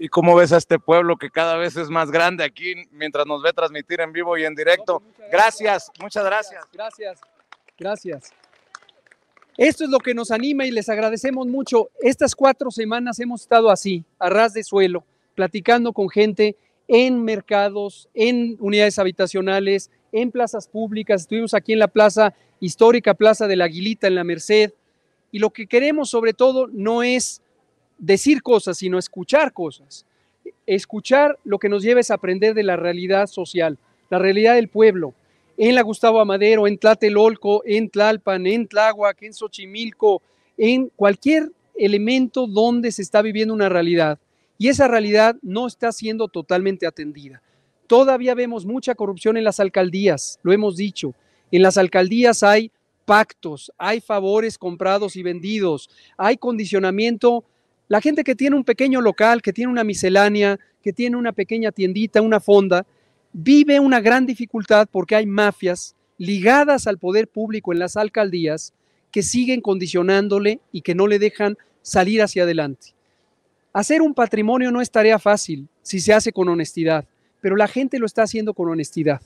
¿Y cómo ves a este pueblo que cada vez es más grande aquí mientras nos ve transmitir en vivo y en directo? Pues, gracias, muchas gracias. Gracias, gracias. Esto es lo que nos anima y les agradecemos mucho. Estas cuatro semanas hemos estado así, a ras de suelo, platicando con gente en mercados, en unidades habitacionales, en plazas públicas. Estuvimos aquí en la plaza histórica, Plaza de la Aguilita, en la Merced. Y lo que queremos sobre todo no es decir cosas, sino escuchar cosas. Escuchar lo que nos lleva es aprender de la realidad social, la realidad del pueblo. En la Gustavo Amadero, en Tlatelolco, en Tlalpan, en Tláhuac, en Xochimilco, en cualquier elemento donde se está viviendo una realidad. Y esa realidad no está siendo totalmente atendida. Todavía vemos mucha corrupción en las alcaldías, lo hemos dicho. En las alcaldías hay pactos, hay favores comprados y vendidos, hay condicionamiento la gente que tiene un pequeño local, que tiene una miscelánea, que tiene una pequeña tiendita, una fonda, vive una gran dificultad porque hay mafias ligadas al poder público en las alcaldías que siguen condicionándole y que no le dejan salir hacia adelante. Hacer un patrimonio no es tarea fácil si se hace con honestidad, pero la gente lo está haciendo con honestidad.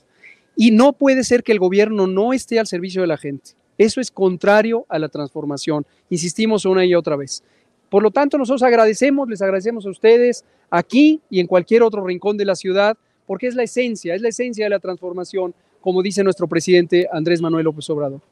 Y no puede ser que el gobierno no esté al servicio de la gente. Eso es contrario a la transformación. Insistimos una y otra vez. Por lo tanto, nosotros agradecemos, les agradecemos a ustedes aquí y en cualquier otro rincón de la ciudad, porque es la esencia, es la esencia de la transformación, como dice nuestro presidente Andrés Manuel López Obrador.